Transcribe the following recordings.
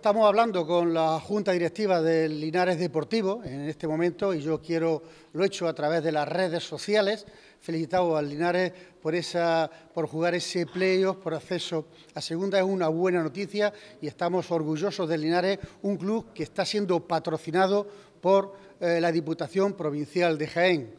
estamos hablando con la Junta Directiva del Linares Deportivo en este momento y yo quiero, lo he hecho a través de las redes sociales, Felicitamos al Linares por, esa, por jugar ese playoff, por acceso a segunda, es una buena noticia y estamos orgullosos del Linares, un club que está siendo patrocinado por eh, la Diputación Provincial de Jaén,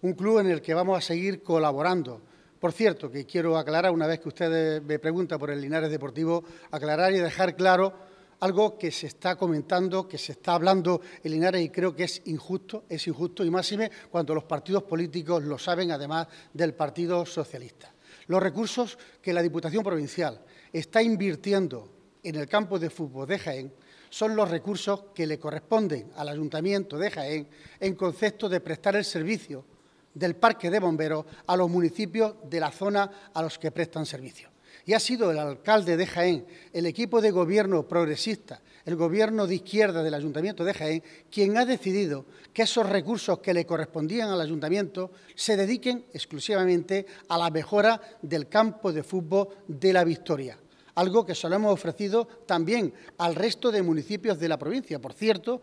un club en el que vamos a seguir colaborando. Por cierto, que quiero aclarar, una vez que usted me pregunta por el Linares Deportivo, aclarar y dejar claro algo que se está comentando, que se está hablando en Linares y creo que es injusto, es injusto y máxime cuando los partidos políticos lo saben, además del Partido Socialista. Los recursos que la Diputación Provincial está invirtiendo en el campo de fútbol de Jaén son los recursos que le corresponden al Ayuntamiento de Jaén en concepto de prestar el servicio del parque de bomberos a los municipios de la zona a los que prestan servicio y ha sido el alcalde de Jaén, el equipo de gobierno progresista, el gobierno de izquierda del Ayuntamiento de Jaén, quien ha decidido que esos recursos que le correspondían al Ayuntamiento se dediquen exclusivamente a la mejora del campo de fútbol de la Victoria algo que solo hemos ofrecido también al resto de municipios de la provincia. Por cierto,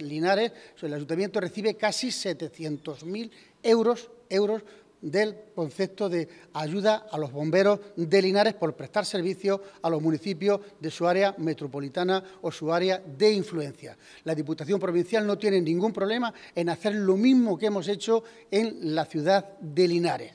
Linares, el ayuntamiento recibe casi 700.000 euros, euros del concepto de ayuda a los bomberos de Linares por prestar servicio a los municipios de su área metropolitana o su área de influencia. La Diputación Provincial no tiene ningún problema en hacer lo mismo que hemos hecho en la ciudad de Linares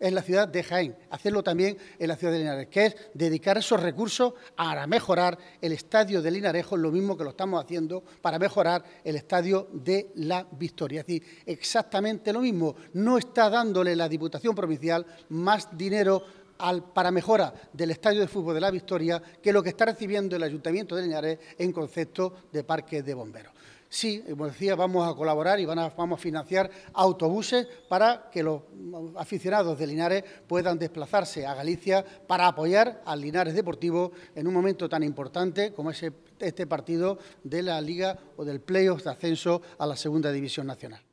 en la ciudad de Jaén, hacerlo también en la ciudad de Linares, que es dedicar esos recursos para mejorar el estadio de Linarejo, lo mismo que lo estamos haciendo para mejorar el estadio de la Victoria. Es decir, exactamente lo mismo, no está dándole la Diputación Provincial más dinero al, para mejora del Estadio de Fútbol de la Victoria que lo que está recibiendo el Ayuntamiento de Linares en concepto de parque de bomberos. Sí, como decía, vamos a colaborar y vamos a financiar autobuses para que los aficionados de Linares puedan desplazarse a Galicia para apoyar al Linares Deportivo en un momento tan importante como ese, este partido de la Liga o del play-off de Ascenso a la Segunda División Nacional.